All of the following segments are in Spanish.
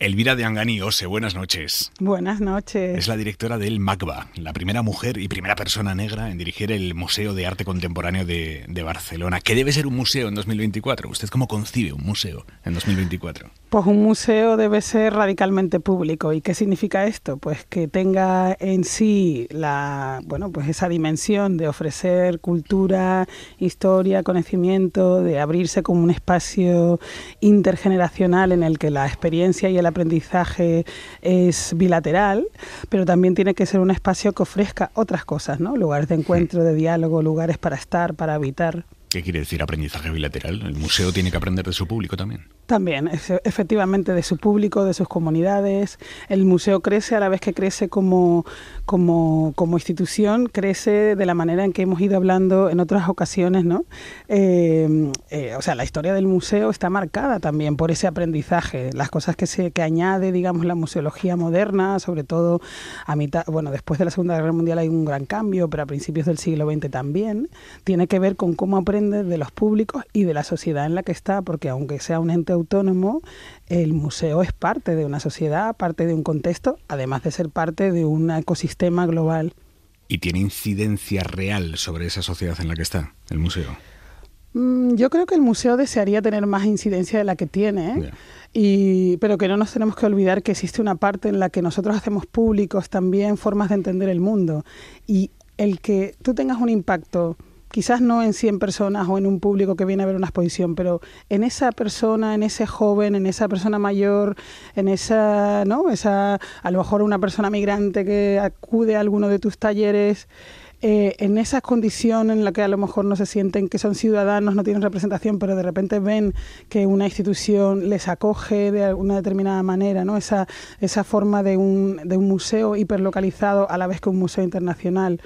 Elvira de Anganí, Ose, buenas noches. Buenas noches. Es la directora del MACBA, la primera mujer y primera persona negra en dirigir el Museo de Arte Contemporáneo de, Barcelona. ¿Qué debe ser un museo en 2024? ¿Usted cómo concibe un museo en 2024? Pues un museo debe ser radicalmente público. ¿Y qué significa esto? Pues que tenga en sí la, bueno, pues esa dimensión de ofrecer cultura, historia, conocimiento, de abrirse como un espacio intergeneracional en el que la experiencia y el aprendizaje es bilateral, pero también tiene que ser un espacio que ofrezca otras cosas, ¿no? Lugares de encuentro, de diálogo, lugares para estar, para habitar. ¿Qué quiere decir aprendizaje bilateral? El museo tiene que aprender de su público también. También, efectivamente, de su público, de sus comunidades. El museo crece a la vez que crece como, como, institución, crece de la manera en que hemos ido hablando en otras ocasiones, ¿no? Em, eh, o sea, la historia del museo está marcada también por ese aprendizaje, las cosas que, se, añade, digamos, la museología moderna, sobre todo a mitad, bueno, después de la Segunda Guerra Mundial hay un gran cambio, pero a principios del siglo XX también, tiene que ver con cómo aprende de los públicos y de la sociedad en la que está, porque aunque sea un ente autónomo, el museo es parte de una sociedad, parte de un contexto, además de ser parte de un ecosistema global. ¿Y tiene incidencia real sobre esa sociedad en la que está el museo? Mm, yo creo que el museo desearía tener más incidencia de la que tiene, ¿eh? pero que no nos tenemos que olvidar que existe una parte en la que nosotros hacemos públicos también formas de entender el mundo. Y el que tú tengas un impacto quizás no en 100 personas o en un público que viene a ver una exposición, pero en esa persona, en ese joven, en esa persona mayor, en esa, ¿no? Esa, a lo mejor una persona migrante que acude a alguno de tus talleres, eh, en esas condiciones en la que a lo mejor no se sienten que son ciudadanos, no tienen representación, pero de repente ven que una institución les acoge de alguna determinada manera, ¿no? esa, esa forma de un, de un museo hiperlocalizado a la vez que un museo internacional.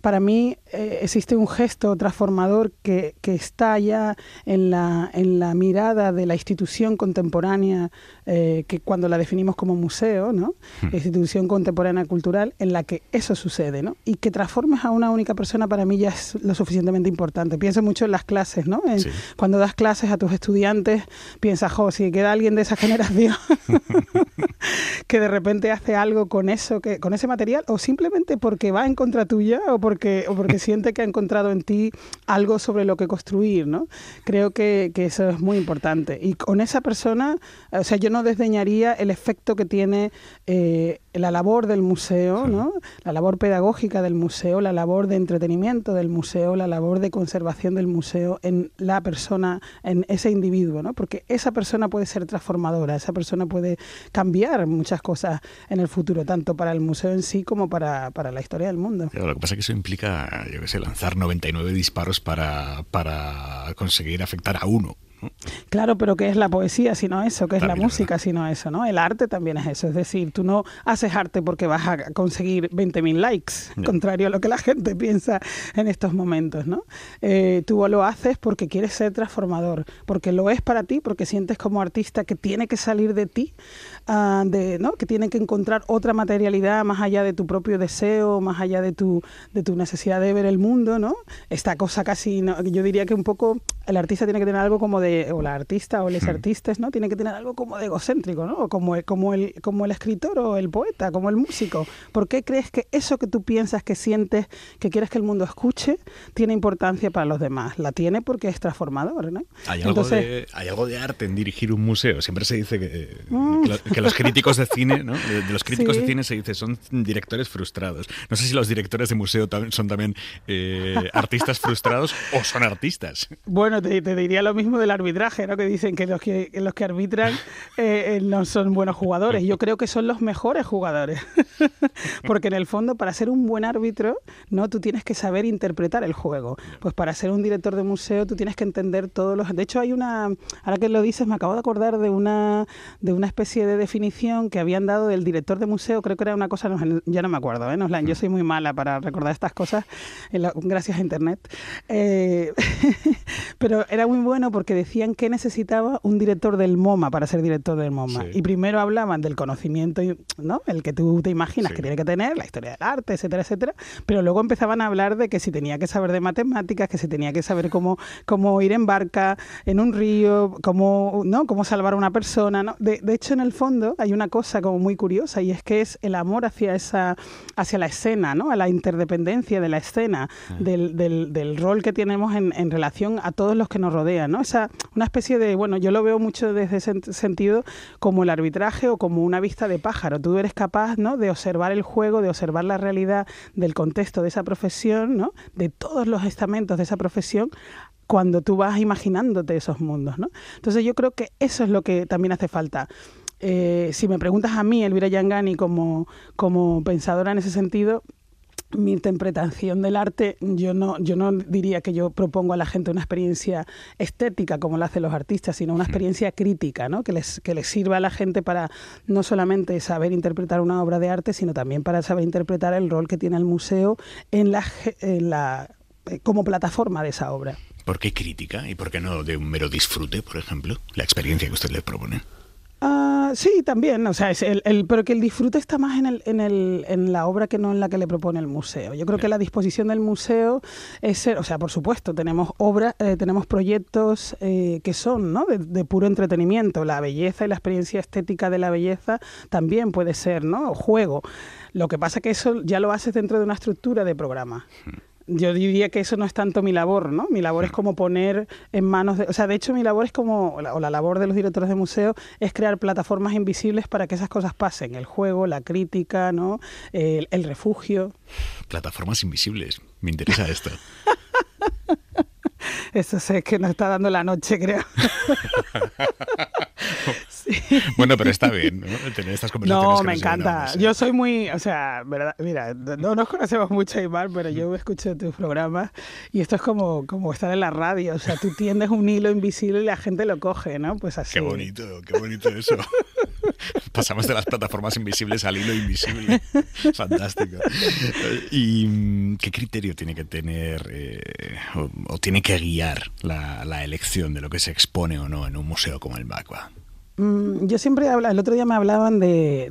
Para mí eh, existe un gesto transformador que, que está ya en la, en la mirada de la institución contemporánea, eh, que cuando la definimos como museo, ¿no? Hmm. institución contemporánea cultural, en la que eso sucede, ¿no? y que transformes a una única persona para mí ya es lo suficientemente importante. Pienso mucho en las clases, ¿no? Cuando das clases a tus estudiantes, piensas, jo, si queda alguien de esa generación que de repente hace algo con eso, que, con ese material, o simplemente porque va en contra tuya o porque, o porque siente que ha encontrado en ti algo sobre lo que construir, ¿no? Creo que, eso es muy importante. Y con esa persona, o sea, yo no desdeñaría el efecto que tiene... Eh, la labor del museo, ¿no? la labor pedagógica del museo, la labor de entretenimiento del museo, la labor de conservación del museo en la persona, en ese individuo, ¿no? porque esa persona puede ser transformadora, esa persona puede cambiar muchas cosas en el futuro, tanto para el museo en sí como para, la historia del mundo. lo que pasa es que eso implica, lanzar 99 disparos para conseguir afectar a uno. Claro, pero ¿qué es la poesía si no eso? ¿Qué es la música si no eso? ¿no? El arte también es eso. Es decir, tú no haces arte porque vas a conseguir 20.000 likes, contrario a lo que la gente piensa en estos momentos. ¿no? Eh, tú lo haces porque quieres ser transformador, porque lo es para ti, porque sientes como artista que tiene que salir de ti Ah, ¿no? que tiene que encontrar otra materialidad más allá de tu propio deseo, más allá de tu, de tu necesidad de ver el mundo, ¿no? Esta cosa casi, yo diría que un poco el artista tiene que tener algo como de, o la artista o los hmm. artistas, ¿no? Tiene que tener algo como de egocéntrico, ¿no? Como el, como, el, como el escritor o el poeta, como el músico. ¿Por qué crees que eso que tú piensas, que sientes, que quieres que el mundo escuche, tiene importancia para los demás? La tiene porque es transformador, ¿no? Hay, Entonces, algo, de, hay algo de arte en dirigir un museo. Siempre se dice que mm los críticos de cine, ¿no? De, los críticos de cine se dice, son directores frustrados. No sé si los directores de museo son también eh, artistas frustrados o son artistas. Bueno, te, diría lo mismo del arbitraje, ¿no? Que dicen que los que, los que arbitran eh, eh, no son buenos jugadores. Yo creo que son los mejores jugadores. Porque en el fondo, para ser un buen árbitro, no tú tienes que saber interpretar el juego. Pues para ser un director de museo, tú tienes que entender todos los. De hecho, hay una. Ahora que lo dices, me acabo de acordar de una, de una especie de definición que habían dado del director de museo, creo que era una cosa, ya no me acuerdo, ¿eh? Noslan, yo mm. soy muy mala para recordar estas cosas, gracias a Internet, eh, pero era muy bueno porque decían que necesitaba un director del MoMA para ser director del MoMA. Y primero hablaban del conocimiento, ¿no? El que tú te imaginas que tiene que tener, la historia del arte, etcétera, etcétera, pero luego empezaban a hablar de que si tenía que saber de matemáticas, que si tenía que saber cómo, cómo ir en barca, en un río, cómo, ¿no? cómo salvar a una persona, de, de hecho, en el fondo, hay una cosa como muy curiosa y es que es el amor hacia esa hacia la escena, ¿no? A la interdependencia de la escena, ah. del, rol que tenemos en, relación a todos los que nos rodean, ¿no? Esa, una especie de, bueno, yo lo veo mucho desde ese sentido como el arbitraje o como una vista de pájaro. Tú eres capaz, ¿no? De observar el juego, de observar la realidad del contexto de esa profesión, De todos los estamentos de esa profesión cuando tú vas imaginándote esos mundos, Entonces yo creo que eso es lo que también hace falta. Eh, si me preguntas a mí, Elvira Yangani, como, como pensadora en ese sentido, mi interpretación del arte, yo no, yo no diría que yo propongo a la gente una experiencia estética como la hacen los artistas, sino una experiencia crítica, ¿no? que, les, que les sirva a la gente para no solamente saber interpretar una obra de arte, sino también para saber interpretar el rol que tiene el museo en la, eh, como plataforma de esa obra. ¿Por qué crítica y por qué no de un mero disfrute, por ejemplo, la experiencia que usted les propone? Ah, sí, también, o sea, el, pero que el disfrute está más en, el, en, el, en la obra que no en la que le propone el museo. Yo creo que la disposición del museo es ser, o sea, por supuesto, tenemos obras, eh, tenemos proyectos eh, que son ¿no? de, puro entretenimiento. La belleza y la experiencia estética de la belleza también puede ser, ¿no? Juego. Lo que pasa es que eso ya lo haces dentro de una estructura de programa. Hmm yo diría que eso no es tanto mi labor, ¿no? Mi labor es como poner en manos de... O sea, de hecho mi labor es como, o la, labor de los directores de museo, es crear plataformas invisibles para que esas cosas pasen. El juego, la crítica, ¿no? El, refugio. Plataformas invisibles. Me interesa esto. eso sé que nos está dando la noche, creo. Bueno, pero está bien, ¿no? Tener estas conversaciones. No, me encanta. yo soy muy, o sea, mira, no nos conocemos mucho, Aymar, pero yo escucho tus programas y esto es como, como estar en la radio. O sea, tú tiendes un hilo invisible y la gente lo coge, ¿no? Pues así. Qué bonito, qué bonito eso. Pasamos de las plataformas invisibles al hilo invisible. Fantástico. ¿Y mm, qué criterio tiene que tener eh, o, tiene que guiar la, elección de lo que se expone o no en un museo como el MACBA? Mm, yo siempre habla, el otro día me hablaban de,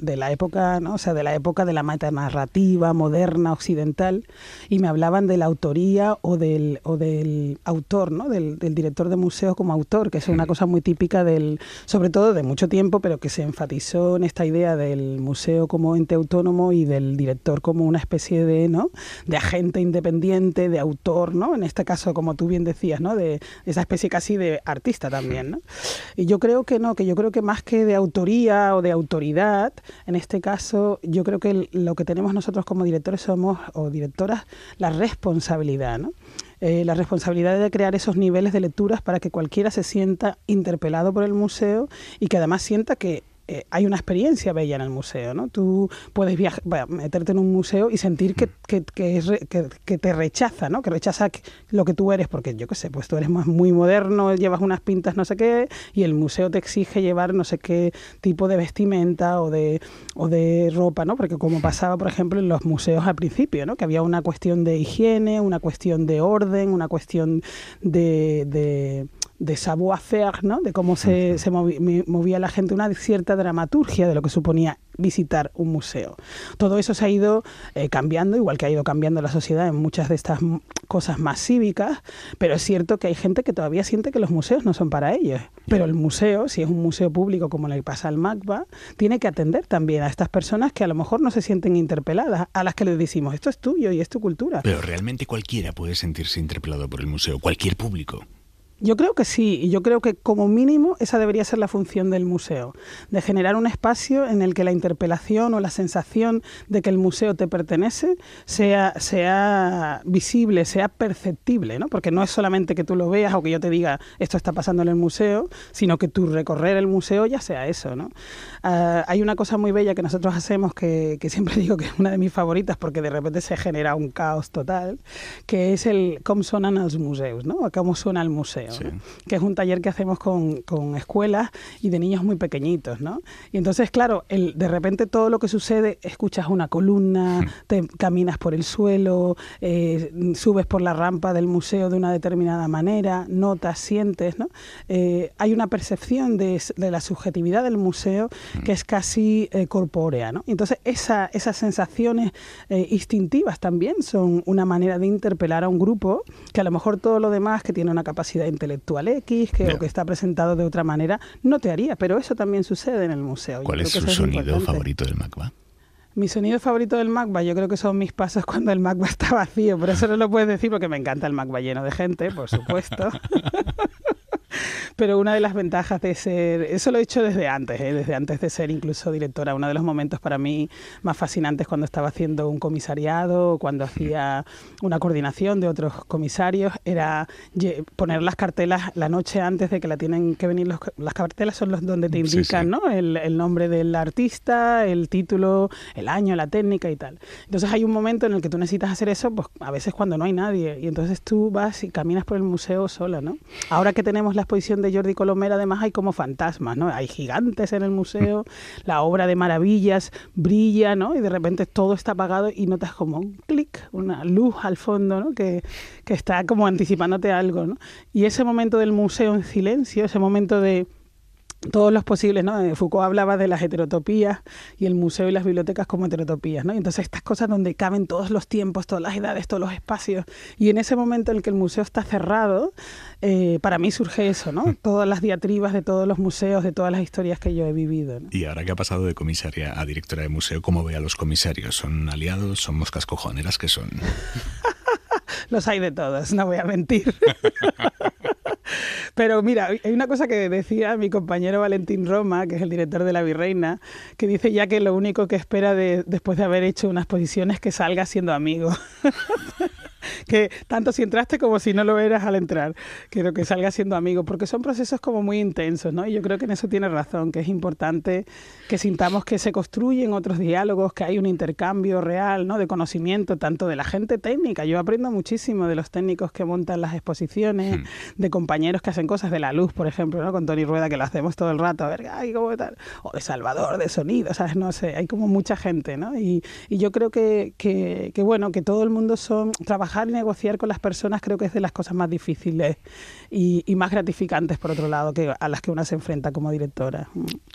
la, época, ¿no? O sea, de la época de la mata narrativa moderna, occidental, y me hablaban de la autoría o del, o del autor, ¿no? Del, director de museo como autor, que es una cosa muy típica del, sobre todo de mucho tiempo, pero que se enfatizó en esta idea del museo como ente autónomo y del director como una especie de, ¿no? De agente independiente, de autor, ¿no? En este caso, como tú bien decías, ¿no? De esa especie casi de artista también, ¿no? yo creo que no, que yo creo que más que de autoría o de autoridad, en este caso, yo creo que lo que tenemos nosotros como directores somos, o directoras, la responsabilidad, ¿no? Eh, la responsabilidad de crear esos niveles de lecturas para que cualquiera se sienta interpelado por el museo y que además sienta que eh, hay una experiencia bella en el museo, ¿no? Tú puedes viajar, meterte en un museo y sentir que, que, te rechaza, ¿no? Que rechaza lo que tú eres, porque yo qué sé, pues tú eres más muy moderno, llevas unas pintas no sé qué, y el museo te exige llevar no sé qué tipo de vestimenta o de, o de ropa, ¿no? Porque como pasaba, por ejemplo, en los museos al principio, ¿no? Que había una cuestión de higiene, una cuestión de orden, una cuestión de de savoir-faire, ¿no? de cómo se, se movía la gente, una cierta dramaturgia de lo que suponía visitar un museo. Todo eso se ha ido eh, cambiando, igual que ha ido cambiando la sociedad en muchas de estas cosas más cívicas, pero es cierto que hay gente que todavía siente que los museos no son para ellos. Pero el museo, si es un museo público como le pasa al MACBA, tiene que atender también a estas personas que a lo mejor no se sienten interpeladas, a las que les decimos, esto es tuyo y es tu cultura. Pero realmente cualquiera puede sentirse interpelado por el museo, cualquier público. Yo creo que sí, y yo creo que como mínimo esa debería ser la función del museo, de generar un espacio en el que la interpelación o la sensación de que el museo te pertenece sea, visible, sea perceptible, porque no es solamente que tú lo veas o que yo te diga esto está pasando en el museo, sino que tu recorrer el museo ya sea eso. ¿no? Ah, hay una cosa muy bella que nosotros hacemos que, siempre digo que es una de mis favoritas porque de repente se genera un caos total, que es el cómo sonan los museos, ¿no? cómo suena el museo que es un taller que hacemos con, con, escuelas y de niños muy pequeñitos, ¿no? Y entonces, claro, el, de repente todo lo que sucede, escuchas una columna, hmm. te caminas por el suelo, eh, subes por la rampa del museo de una determinada manera, notas, sientes, ¿no? Eh, hay una percepción de, la subjetividad del museo hmm. que es casi eh, corpórea, ¿no? Entonces, esa, esas sensaciones instintivas también son una manera de interpelar a un grupo que a lo mejor todo lo demás que tiene una capacidad intelectual X que, que está presentado de otra manera, no te haría, pero eso también sucede en el museo. ¿Cuál es su sonido favorito del MACBA? Mi sonido favorito del MACBA, yo creo que son mis pasos cuando el MACBA está vacío, pero eso no lo puedes decir porque me encanta el MACBA lleno de gente, por supuesto. Pero una de las ventajas de ser, eso lo he hecho desde antes, ¿eh? desde antes de ser incluso directora, uno de los momentos para mí más fascinantes cuando estaba haciendo un comisariado, cuando hacía una coordinación de otros comisarios, era poner las cartelas la noche antes de que la tienen que venir, las cartelas son los donde te indican ¿no? El, nombre del artista, el título, el año, la técnica y tal. Entonces hay un momento en el que tú necesitas hacer eso, pues a veces cuando no hay nadie, y entonces tú vas y caminas por el museo sola, ¿no? Ahora que tenemos la exposición de Jordi Colomera además hay como fantasmas, ¿no? Hay gigantes en el museo, mm. la obra de maravillas brilla, ¿no? Y de repente todo está apagado y notas como un clic, una luz al fondo, ¿no? Que, está como anticipándote algo, Y ese momento del museo en silencio, ese momento de todos los posibles, ¿no? Eh, Foucault hablaba de las heterotopías y el museo y las bibliotecas como heterotopías, ¿no? entonces estas cosas donde caben todos los tiempos, todas las edades, todos los espacios. Y en ese momento en el que el museo está cerrado, eh, para mí surge eso, ¿no? Mm. Todas las diatribas de todos los museos, de todas las historias que yo he vivido. Y ahora que ha pasado de comisaria a directora de museo, ¿cómo ve a los comisarios? ¿Son aliados? ¿Son moscas cojoneras? que son? los hay de todos, no voy a mentir. Pero mira, hay una cosa que decía mi compañero Valentín Roma, que es el director de La Virreina, que dice ya que lo único que espera después de haber hecho una exposición es que salga siendo amigo. que tanto si entraste como si no lo eras al entrar, quiero que salga siendo amigo, porque son procesos como muy intensos, ¿no? Y yo creo que en eso tiene razón, que es importante que sintamos que se construyen otros diálogos, que hay un intercambio real, ¿no? De conocimiento, tanto de la gente técnica, yo aprendo muchísimo de los técnicos que montan las exposiciones, hmm. de compañeros que hacen cosas de la luz, por ejemplo, ¿no? Con Tony Rueda, que lo hacemos todo el rato, a ver, ay, ¿cómo tal? O de Salvador, de sonido, ¿sabes? No sé, hay como mucha gente, ¿no? Y, y yo creo que, que, que, bueno, que todo el mundo son trabajadores y negociar con las personas creo que es de las cosas más difíciles y, más gratificantes, por otro lado, que a las que una se enfrenta como directora.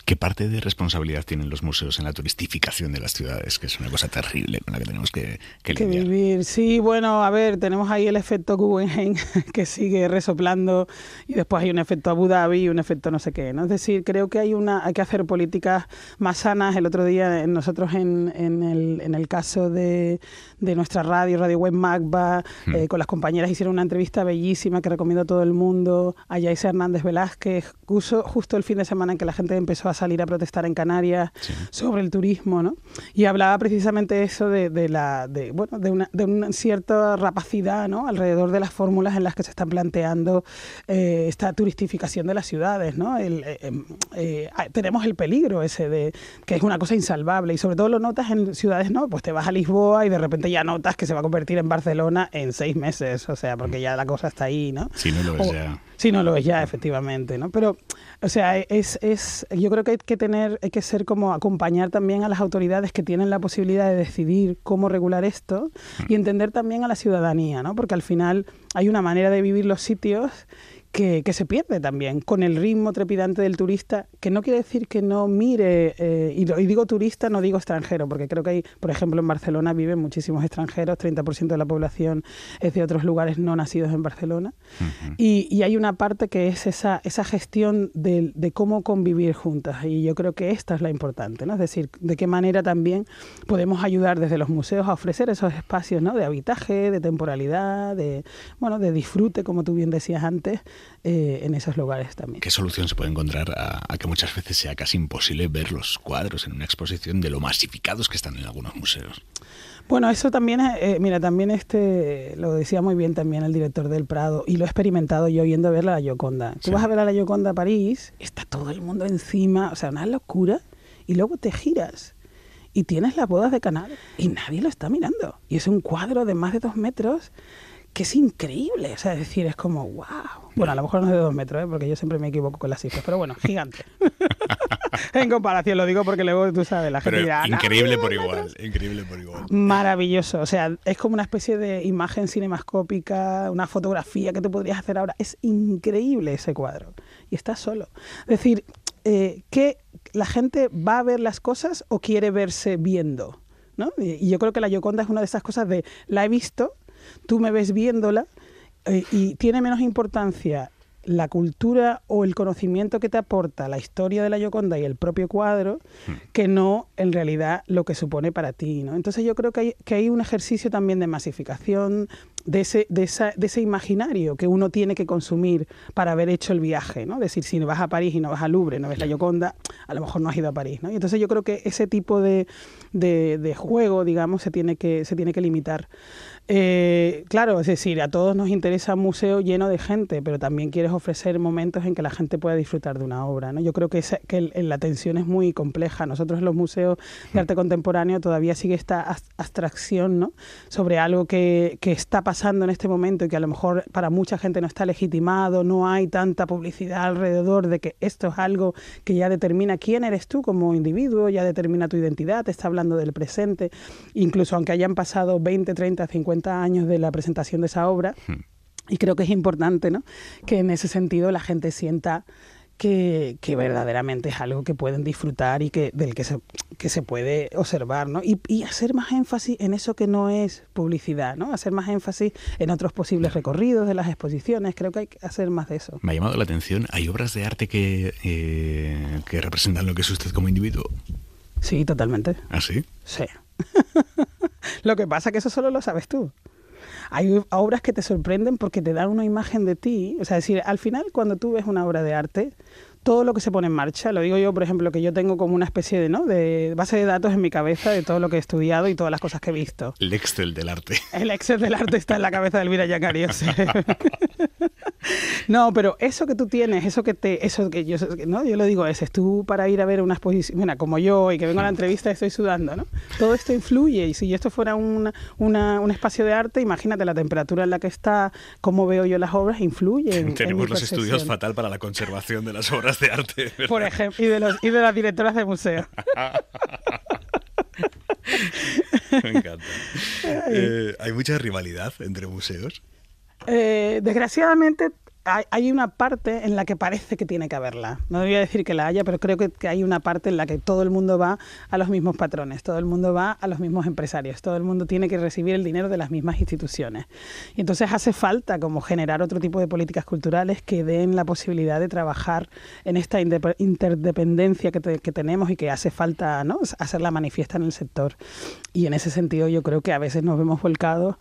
¿Qué parte de responsabilidad tienen los museos en la turistificación de las ciudades? Que es una cosa terrible con la que tenemos que, que, vivir. Sí, bueno, a ver, tenemos ahí el efecto Guggenheim que sigue resoplando y después hay un efecto Abu Dhabi y un efecto no sé qué. ¿no? Es decir, creo que hay, una, hay que hacer políticas más sanas. El otro día nosotros en, el, en el caso de, de nuestra radio, Radio Web Magba, Mm. Eh, con las compañeras hicieron una entrevista bellísima que recomiendo a todo el mundo, a Yaisa Hernández Velázquez, justo, justo el fin de semana en que la gente empezó a salir a protestar en Canarias sobre el turismo, Y hablaba precisamente eso de, la, de, una, cierta rapacidad, ¿no? Alrededor de las fórmulas en las que se están planteando eh, esta turistificación de las ciudades, ¿no? Eh, em, ah, tenemos el peligro ese de que es una cosa insalvable y sobre todo lo notas en ciudades, ¿no? Pues te vas a Lisboa y de repente ya notas que se va a convertir en Barcelona en seis meses, o sea, porque ya la cosa está ahí, ¿no? Si no lo ves ya. Si no lo ves ya, efectivamente, ¿no? Pero, o sea, es, yo creo que hay que tener, hay que ser como acompañar también a las autoridades que tienen la posibilidad de decidir cómo regular esto y mm. entender también a la ciudadanía, ¿no? Porque al final hay una manera de vivir los sitios que, se pierde también con el ritmo trepidante del turista, que no quiere decir que no mire, eh, y, digo turista, no digo extranjero, porque creo que hay, por ejemplo, en Barcelona viven muchísimos extranjeros, 30% de la población es de otros lugares no nacidos en Barcelona, y, hay una parte que es esa, esa gestión de, de, cómo convivir juntas, y yo creo que esta es la importante, ¿no? es decir, de qué manera también podemos ayudar desde los museos a ofrecer esos espacios ¿no? de habitaje, de temporalidad, de, bueno, de disfrute, como tú bien decías antes, eh, en esos lugares también. ¿Qué solución se puede encontrar a, que muchas veces sea casi imposible ver los cuadros en una exposición de lo masificados que están en algunos museos? Bueno, eso también, eh, mira, también este, lo decía muy bien también el director del Prado, y lo he experimentado yo yendo a ver la Gioconda. Tú vas a ver a la Gioconda París, está todo el mundo encima, o sea, una locura, y luego te giras y tienes las bodas de Canal y nadie lo está mirando. Y es un cuadro de más de dos metros que es increíble. O sea, es decir, es como, wow. Bueno, a lo mejor no es de dos metros, ¿eh? porque yo siempre me equivoco con las cifras, pero bueno, gigante. en comparación, lo digo porque luego tú sabes, la gente ah, Increíble por igual, increíble por igual. Maravilloso. O sea, es como una especie de imagen cinemascópica, una fotografía que te podrías hacer ahora. Es increíble ese cuadro. Y está solo. Es decir, eh, que la gente va a ver las cosas o quiere verse viendo. ¿no? Y yo creo que la Yoconda es una de esas cosas de la he visto, tú me ves viéndola eh, y tiene menos importancia la cultura o el conocimiento que te aporta la historia de la Gioconda y el propio cuadro, hmm. que no en realidad lo que supone para ti. ¿no? Entonces yo creo que hay, que hay un ejercicio también de masificación, de ese, de, esa, de ese imaginario que uno tiene que consumir para haber hecho el viaje, ¿no? Decir, si no vas a París y no vas a Louvre, no ves la Gioconda, a lo mejor no has ido a París, ¿no? Y entonces yo creo que ese tipo de, de, juego, digamos, se tiene que, se tiene que limitar. Eh, claro, es decir, a todos nos interesa un museo lleno de gente, pero también quieres ofrecer momentos en que la gente pueda disfrutar de una obra, ¿no? Yo creo que, que la tensión es muy compleja. Nosotros en los museos de hmm. arte contemporáneo todavía sigue esta abstracción, ¿no? Sobre algo que, que está pasando en este momento y que a lo mejor para mucha gente no está legitimado, no hay tanta publicidad alrededor de que esto es algo que ya determina quién eres tú como individuo, ya determina tu identidad, te está hablando del presente, incluso aunque hayan pasado 20, 30, 50 años de la presentación de esa obra. Hmm. Y creo que es importante ¿no? que en ese sentido la gente sienta que, verdaderamente es algo que pueden disfrutar y que del que se, que se puede observar, ¿no? Y, hacer más énfasis en eso que no es publicidad, ¿no? Hacer más énfasis en otros posibles recorridos de las exposiciones, creo que hay que hacer más de eso. Me ha llamado la atención, ¿hay obras de arte que, eh, que representan lo que es usted como individuo? Sí, totalmente. ¿Ah, sí? Sí. lo que pasa es que eso solo lo sabes tú. Hay obras que te sorprenden porque te dan una imagen de ti. O sea, es decir, al final cuando tú ves una obra de arte, todo lo que se pone en marcha. Lo digo yo, por ejemplo, que yo tengo como una especie de, ¿no? de base de datos en mi cabeza de todo lo que he estudiado y todas las cosas que he visto. El Excel del arte. El Excel del arte está en la cabeza de Elvira Yacari, no, pero eso que tú tienes, eso que te, eso que yo, ¿no? yo lo digo, es, tú para ir a ver una exposición, como yo y que vengo a la entrevista estoy sudando, ¿no? Todo esto influye y si esto fuera un espacio de arte, imagínate la temperatura en la que está, cómo veo yo las obras, influye. Tenemos los estudios fatal para la conservación de las obras de arte. Por ejemplo, y de, los, y de las directoras de museo. Me encanta. Eh, ¿Hay mucha rivalidad entre museos? Eh, desgraciadamente hay, una parte en la que parece que tiene que haberla. No voy a decir que la haya, pero creo que, hay una parte en la que todo el mundo va a los mismos patrones, todo el mundo va a los mismos empresarios, todo el mundo tiene que recibir el dinero de las mismas instituciones. Y entonces hace falta como generar otro tipo de políticas culturales que den la posibilidad de trabajar en esta interdependencia que, tenemos y que hace falta hacerla manifiesta en el sector. Y en ese sentido yo creo que a veces nos vemos volcados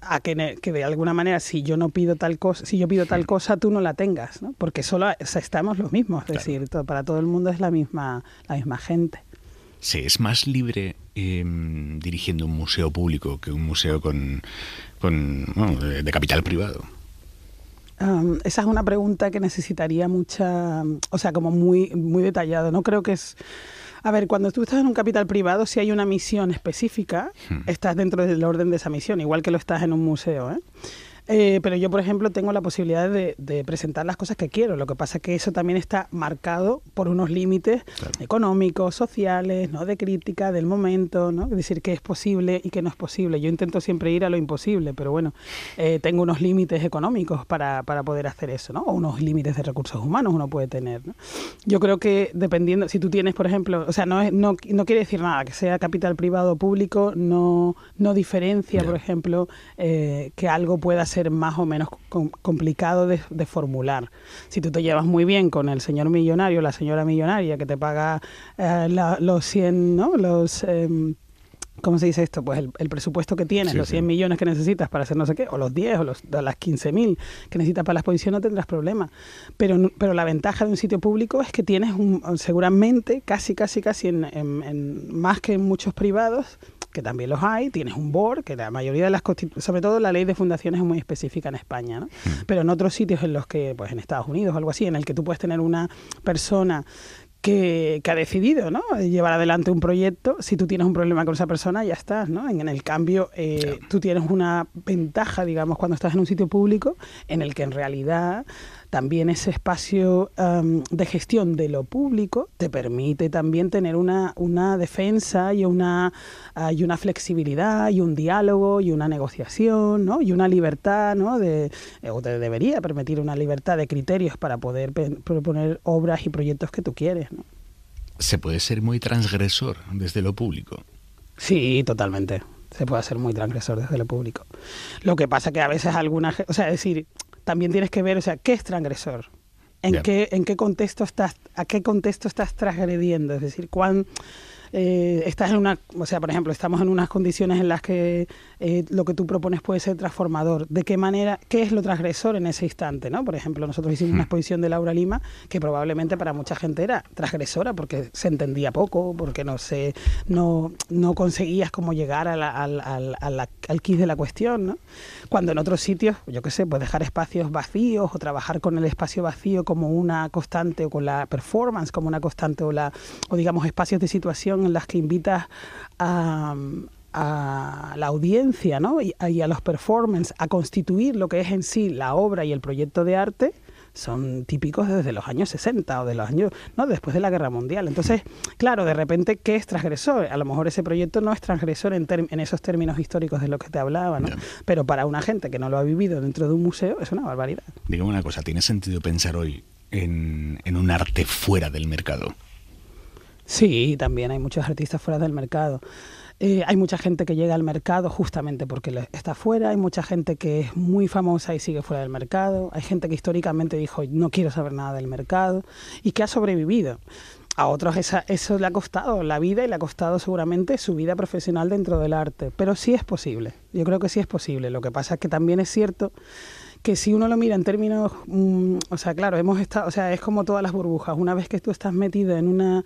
a que, de alguna manera si yo no pido tal cosa, si yo pido tal hmm. cosa, tú no la tengas, ¿no? Porque solo estamos los mismos, es decir, para todo el mundo es la misma, la misma gente. Sí, es más libre em, dirigiendo un museo público que un museo con, con de, capital privado. esa es una pregunta que necesitaría mucha, o sea, como muy, muy detallado. No creo que es a ver, cuando tú estás en un capital privado, si hay una misión específica, hmm. estás dentro del orden de esa misión, igual que lo estás en un museo. ¿eh? Eh, pero yo, por ejemplo, tengo la posibilidad de, presentar las cosas que quiero. Lo que pasa es que eso también está marcado por unos límites económicos, sociales, ¿no? de crítica, del momento, ¿no? decir, qué es posible y qué no es posible. Yo intento siempre ir a lo imposible, pero bueno, eh, tengo unos límites económicos para, poder hacer eso, o unos límites de recursos humanos uno puede tener. Yo creo que dependiendo, si tú tienes, por ejemplo, o sea, no, no, quiere decir nada, que sea capital privado o público, no, no diferencia, por ejemplo, eh, que algo pueda ser ser más o menos complicado de, formular. Si tú te llevas muy bien con el señor millonario, la señora millonaria que te paga eh, los 100, ¿no? los... Em, ¿cómo se dice esto? Pues el, presupuesto que tienes, los 100 millones que necesitas para hacer no sé qué, o los 10 o, los, las 15 mil que necesitas para la exposición, no tendrás problema. Pero, pero la ventaja de un sitio público es que tienes un, seguramente casi, casi, casi más que en muchos privados, que también los hay, tienes un board, que la mayoría de las sobre todo la ley de fundaciones es muy específica en España, ¿no? Mm. Pero en otros sitios en los que, pues en Estados Unidos o algo así, en el que tú puedes tener una persona que, ha decidido llevar adelante un proyecto. Si tú tienes un problema con esa persona, ya estás. En, el cambio, eh, tú tienes una ventaja, digamos, cuando estás en un sitio público en el que en realidad también ese espacio de gestión de lo público te permite también tener una, una defensa y una, ah, una flexibilidad y un diálogo y una negociación y una libertad, de, eh, o te debería permitir una libertad de criterios para poder proponer obras y proyectos que tú quieres. ¿no? Se puede ser muy transgresor desde lo público. Sí, totalmente se puede ser muy transgresor desde lo público. Lo que pasa que a veces algunas, o sea, decir, también tienes que ver, o sea, qué es transgresor. ¿En qué, ¿En qué contexto estás, a qué contexto estás transgrediendo? Es decir, cuán, eh, estás en una, o sea, por ejemplo, estamos en unas condiciones en las que eh, lo que tú propones puede ser transformador. ¿De qué manera, qué es lo transgresor en ese instante? Por ejemplo, nosotros hicimos una hmm. exposición de Laura Lima que probablemente para mucha gente era transgresora porque se entendía poco, porque no sé, no, no conseguías cómo llegar a al quid de la cuestión, Cuando en otros sitios, yo qué sé, pues dejar espacios vacíos o trabajar con el espacio vacío como una constante o con la performance como una constante o, la, o digamos espacios de situación en las que invitas a, la audiencia y, a los performance a constituir lo que es en sí la obra y el proyecto de arte son típicos desde los años 60 o de los años no después de la guerra mundial entonces claro de repente qué es transgresor a lo mejor ese proyecto no es transgresor en, esos términos históricos de los que te hablaba ¿no? pero para una gente que no lo ha vivido dentro de un museo es una barbaridad dígame una cosa tiene sentido pensar hoy en un arte fuera del mercado Sí, también hay muchos artistas fuera del mercado. Eh, hay mucha gente que llega al mercado justamente porque está fuera, hay mucha gente que es muy famosa y sigue fuera del mercado, hay gente que históricamente dijo no quiero saber nada del mercado y que ha sobrevivido. A otros eso le ha costado la vida y le ha costado seguramente su vida profesional dentro del arte, pero sí es posible, yo creo que sí es posible. Lo que pasa es que también es cierto que si uno lo mira en términos, mm, o sea, claro, hemos estado, o sea, es como todas las burbujas, una vez que tú estás metido en una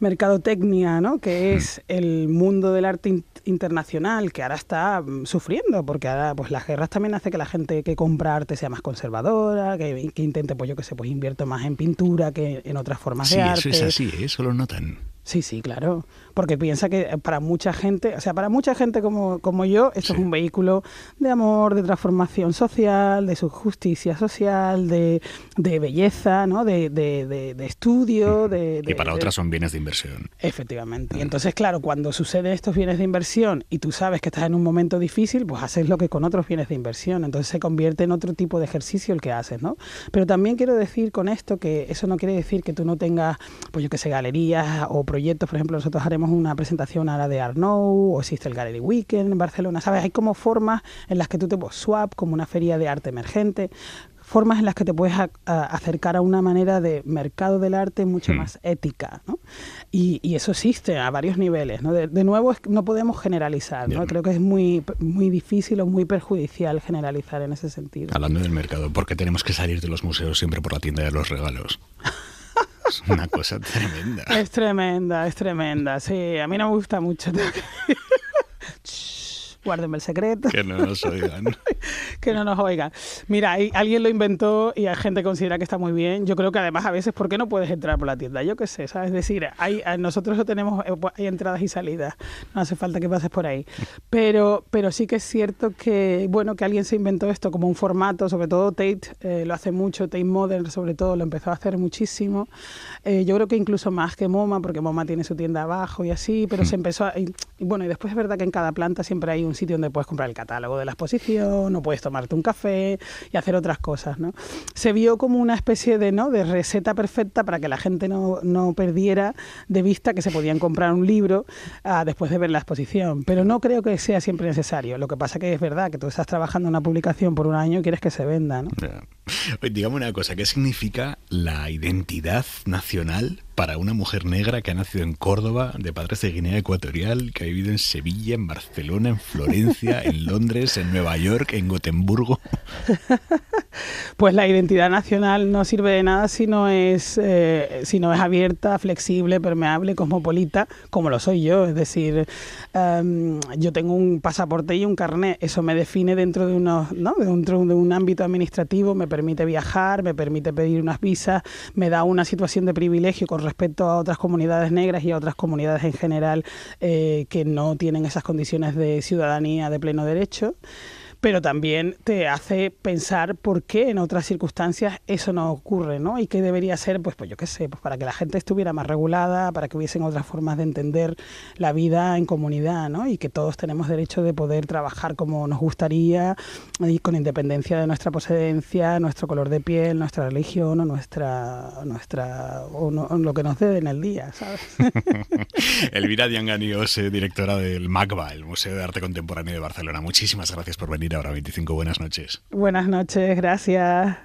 mercadotecnia, ¿no? que hmm. es el mundo del arte internacional, que ahora está mm, sufriendo, porque ahora pues las guerras también hace que la gente que compra arte sea más conservadora, que, intente, pues yo que se pues invierto más en pintura que en otras formas de arte. Sí, eso es así, eso lo notan. Sí, sí, claro porque piensa que para mucha gente, o sea, para mucha gente como, como yo, esto es un vehículo de amor, de transformación social, de su justicia social, de, belleza, ¿no? de, estudio. De, y para otras son bienes de inversión. Efectivamente. Y entonces, claro, cuando suceden estos bienes de inversión y tú sabes que estás en un momento difícil, pues haces lo que con otros bienes de inversión. Entonces se convierte en otro tipo de ejercicio el que haces, ¿no? Pero también quiero decir con esto que eso no quiere decir que tú no tengas, pues yo que sé, galerías o proyectos. Por ejemplo, nosotros haremos una presentación a la de Arnau, o existe el Gallery Weekend en Barcelona, ¿sabes? Hay como formas en las que tú te puedes swap, como una feria de arte emergente, formas en las que te puedes acercar a una manera de mercado del arte mucho hmm. más ética, ¿no? Y, eso existe a varios niveles, ¿no? De, nuevo, no podemos generalizar, ¿no? Creo que es muy, muy difícil o muy perjudicial generalizar en ese sentido. Hablando del mercado, porque tenemos que salir de los museos siempre por la tienda de los regalos? es una cosa tremenda. Es tremenda, es tremenda. Sí, a mí no me gusta mucho. guárdenme el secreto. Que no nos oigan. que no nos oigan. Mira, alguien lo inventó y hay gente que considera que está muy bien. Yo creo que además a veces, ¿por qué no puedes entrar por la tienda? Yo qué sé, ¿sabes? Es decir, hay, nosotros lo tenemos, eh, hay entradas y salidas, no hace falta que pases por ahí. Pero, pero sí que es cierto que, bueno, que alguien se inventó esto como un formato, sobre todo Tate eh, lo hace mucho, Tate Modern sobre todo lo empezó a hacer muchísimo. Eh, yo creo que incluso más que MoMA, porque MoMA tiene su tienda abajo y así, pero hmm. se empezó a... bueno, y después es verdad que en cada planta siempre hay un un sitio donde puedes comprar el catálogo de la exposición, o puedes tomarte un café y hacer otras cosas, ¿no? Se vio como una especie de, ¿no? de receta perfecta para que la gente no, perdiera de vista que se podían comprar un libro ah, después de ver la exposición, pero no creo que sea siempre necesario. Lo que pasa que es verdad que tú estás trabajando en una publicación por un año y quieres que se venda, ¿no? Digamos una cosa, ¿qué significa la identidad nacional para una mujer negra que ha nacido en Córdoba, de padres de Guinea Ecuatorial, que ha vivido en Sevilla, en Barcelona, en Florencia, en Londres, en Nueva York, en Gotemburgo? Pues la identidad nacional no sirve de nada si no es, eh, si no es abierta, flexible, permeable, cosmopolita, como lo soy yo. Es decir, em, yo tengo un pasaporte y un carnet, eso me define dentro de, unos, ¿no? dentro de un ámbito administrativo, me permite me permite viajar, me permite pedir unas visas, me da una situación de privilegio con respecto a otras comunidades negras y a otras comunidades en general eh, que no tienen esas condiciones de ciudadanía de pleno derecho pero también te hace pensar por qué en otras circunstancias eso no ocurre, ¿no? Y qué debería ser, pues, pues yo qué sé, pues para que la gente estuviera más regulada, para que hubiesen otras formas de entender la vida en comunidad, ¿no? Y que todos tenemos derecho de poder trabajar como nos gustaría y con independencia de nuestra procedencia, nuestro color de piel, nuestra religión o nuestra, nuestra o lo que nos dé en el día, ¿sabes? Elvira Dianganios, eh, directora del MACBA, el Museo de Arte Contemporáneo de Barcelona. Muchísimas gracias por venir ahora. 25 buenas noches. Buenas noches, gracias.